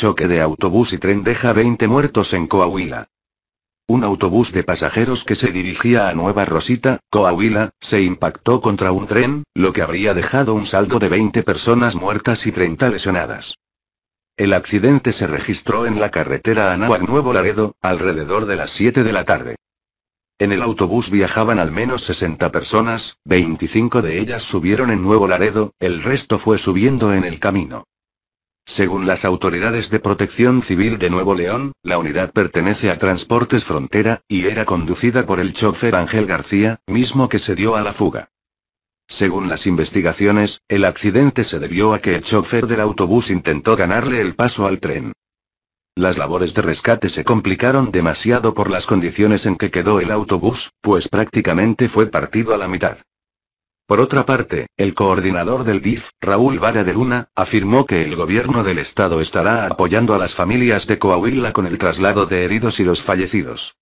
Choque de autobús y tren deja 20 muertos en Coahuila. Un autobús de pasajeros que se dirigía a Nueva Rosita, Coahuila, se impactó contra un tren, lo que habría dejado un saldo de 20 personas muertas y 30 lesionadas. El accidente se registró en la carretera Anáhuac Nuevo Laredo, alrededor de las 7 de la tarde. En el autobús viajaban al menos 60 personas, 25 de ellas subieron en Nuevo Laredo, el resto fue subiendo en el camino. Según las autoridades de protección civil de Nuevo León, la unidad pertenece a Transportes Frontera, y era conducida por el chofer Ángel García, mismo que se dio a la fuga. Según las investigaciones, el accidente se debió a que el chofer del autobús intentó ganarle el paso al tren. Las labores de rescate se complicaron demasiado por las condiciones en que quedó el autobús, pues prácticamente fue partido a la mitad. Por otra parte, el coordinador del DIF, Raúl Vara de Luna, afirmó que el gobierno del estado estará apoyando a las familias de Coahuila con el traslado de heridos y los fallecidos.